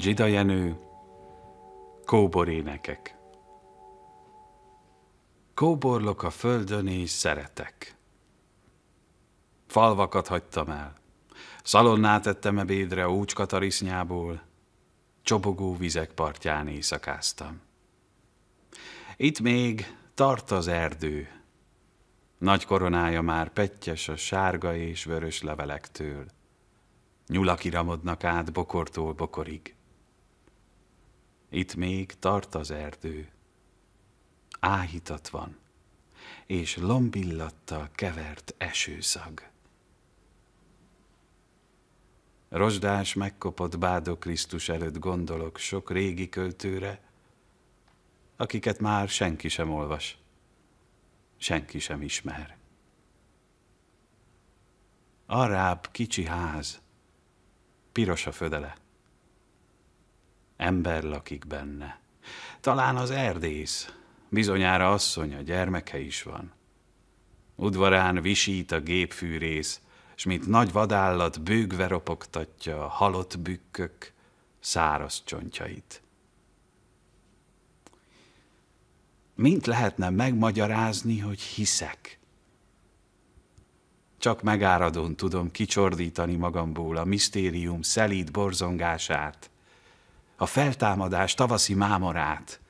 Dzsida Jenő, Kóbor énekek. Kóborlok a földön és szeretek. Falvakat hagytam el, szalonnát ettem ebédre úcskat a risznyából, csobogó vizek partján éjszakáztam. Itt még tart az erdő, nagy koronája már pettyes a sárga és vörös levelektől. Nyulak iramodnak át bokortól bokorig itt még tart az erdő. Áhítat van, és lombillattal kevert esőszag. Rozsdás megkopott bádok Krisztus előtt gondolok sok régi költőre, akiket már senki sem olvas, senki sem ismer. Aráb kicsi ház, piros a födele ember lakik benne. Talán az erdész, bizonyára asszony, a gyermeke is van. Udvarán visít a gépfűrész, s mint nagy vadállat bőgve ropogtatja a halott bükkök száraz csontjait. Mint lehetne megmagyarázni, hogy hiszek? Csak megáradon tudom kicsordítani magamból a misztérium szelíd borzongását, a feltámadás tavaszi mámorát,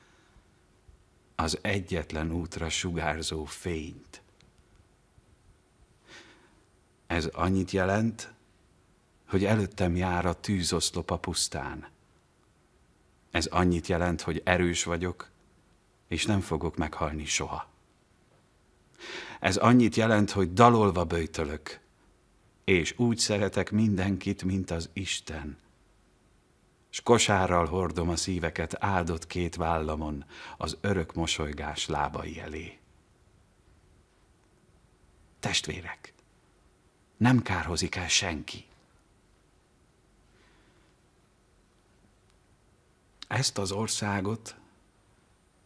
az egyetlen útra sugárzó fényt. Ez annyit jelent, hogy előttem jár a tűzoszlop a pusztán. Ez annyit jelent, hogy erős vagyok, és nem fogok meghalni soha. Ez annyit jelent, hogy dalolva böjtölök, és úgy szeretek mindenkit, mint az Isten – s kosárral hordom a szíveket áldott két vállamon az örök mosolygás lábai elé. Testvérek, nem kárhozik el senki. Ezt az országot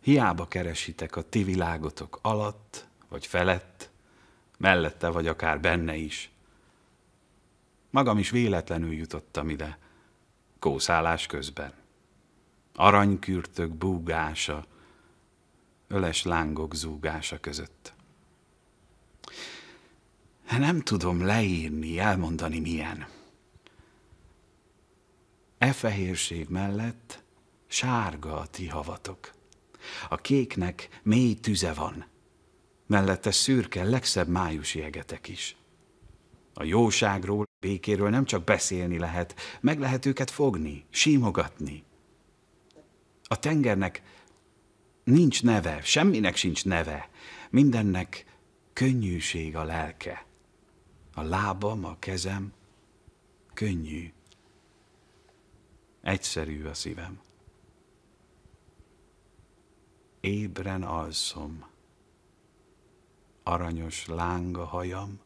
hiába keresitek a ti világotok alatt, vagy felett, mellette vagy akár benne is. Magam is véletlenül jutottam ide – kószálás közben. Aranykürtök búgása, öles lángok zúgása között. Nem tudom leírni, elmondani milyen. E fehérség mellett sárga a ti havatok. A kéknek mély tüze van, mellette szürke, legszebb májusi egetek is. A jóságról, békéről nem csak beszélni lehet, meg lehet őket fogni, símogatni. A tengernek nincs neve, semminek sincs neve. Mindennek könnyűség a lelke. A lábam, a kezem könnyű. Egyszerű a szívem. Ébren alszom. Aranyos láng a hajam,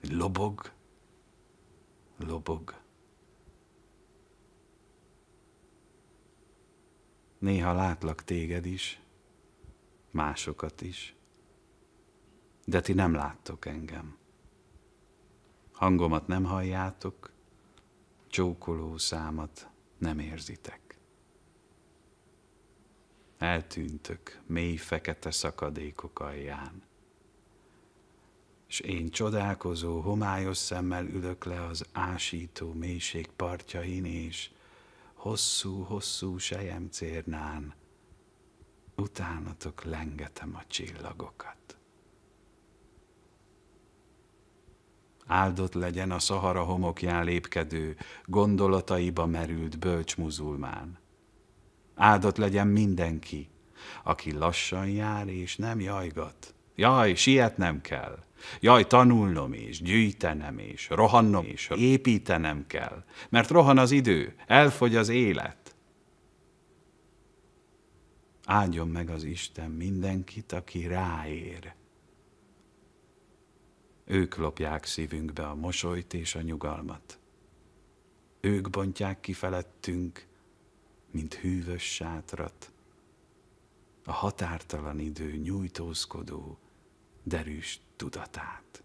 hogy lobog, lobog. Néha látlak téged is, másokat is, de ti nem láttok engem. Hangomat nem halljátok, csókoló számat nem érzitek. Eltűntök mély fekete szakadékok alján és én csodálkozó, homályos szemmel ülök le az ásító mélység partjain, és hosszú-hosszú cérnán, utánatok lengetem a csillagokat. Áldott legyen a Szahara homokján lépkedő, gondolataiba merült bölcs muzulmán. Áldott legyen mindenki, aki lassan jár és nem jajgat, Jaj, sietnem kell. Jaj, tanulnom és gyűjtenem és rohannom és építenem kell, mert rohan az idő, elfogy az élet. Áldjon meg az Isten mindenkit, aki ráér. Ők lopják szívünkbe a mosolyt és a nyugalmat. Ők bontják ki felettünk, mint hűvös sátrat. A határtalan idő nyújtózkodó, derűs tudatát.